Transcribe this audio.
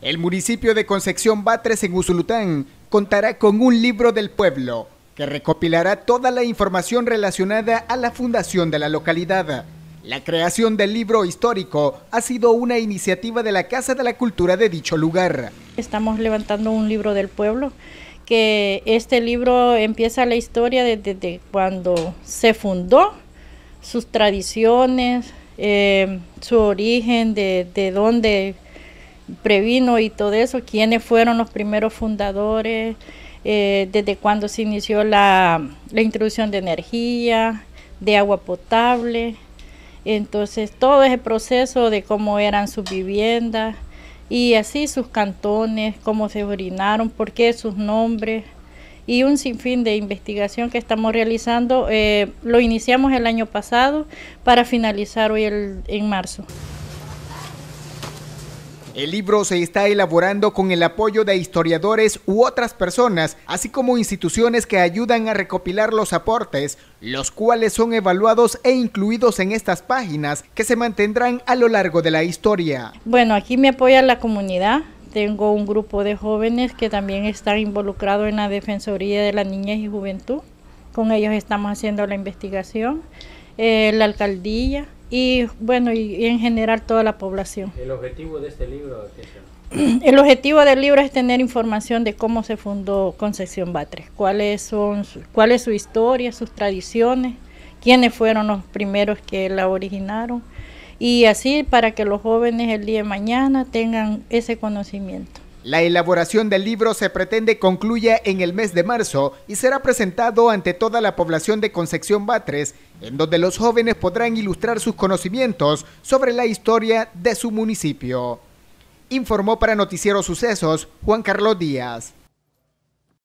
El municipio de Concepción Batres en Usulután contará con un libro del pueblo que recopilará toda la información relacionada a la fundación de la localidad. La creación del libro histórico ha sido una iniciativa de la Casa de la Cultura de dicho lugar. Estamos levantando un libro del pueblo, que este libro empieza la historia desde, cuando se fundó, sus tradiciones, eh, su origen, de, de dónde previno y todo eso, quiénes fueron los primeros fundadores, eh, desde cuando se inició la, introducción de energía, de agua potable, entonces todo ese proceso de cómo eran sus viviendas y así sus cantones, cómo se orinaron, por qué sus nombres y un sinfín de investigación que estamos realizando. Eh, lo iniciamos el año pasado para finalizar hoy en marzo. El libro se está elaborando con el apoyo de historiadores u otras personas, así como instituciones que ayudan a recopilar los aportes, los cuales son evaluados e incluidos en estas páginas que se mantendrán a lo largo de la historia. Bueno, aquí me apoya la comunidad, tengo un grupo de jóvenes que también están involucrados en la Defensoría de la Niñez y Juventud. Con ellos estamos haciendo la investigación. Eh, la alcaldía, y bueno, y, en general toda la población. ¿El objetivo de este libro El objetivo del libro es tener información de cómo se fundó Concepción Batres, cuáles son, cuál es su historia, sus tradiciones, quiénes fueron los primeros que la originaron y así para que los jóvenes el día de mañana tengan ese conocimiento. La elaboración del libro se pretende concluya en el mes de marzo y será presentado ante toda la población de Concepción Batres, en donde los jóvenes podrán ilustrar sus conocimientos sobre la historia de su municipio. Informó para Noticiero Sucesos Juan Carlos Díaz.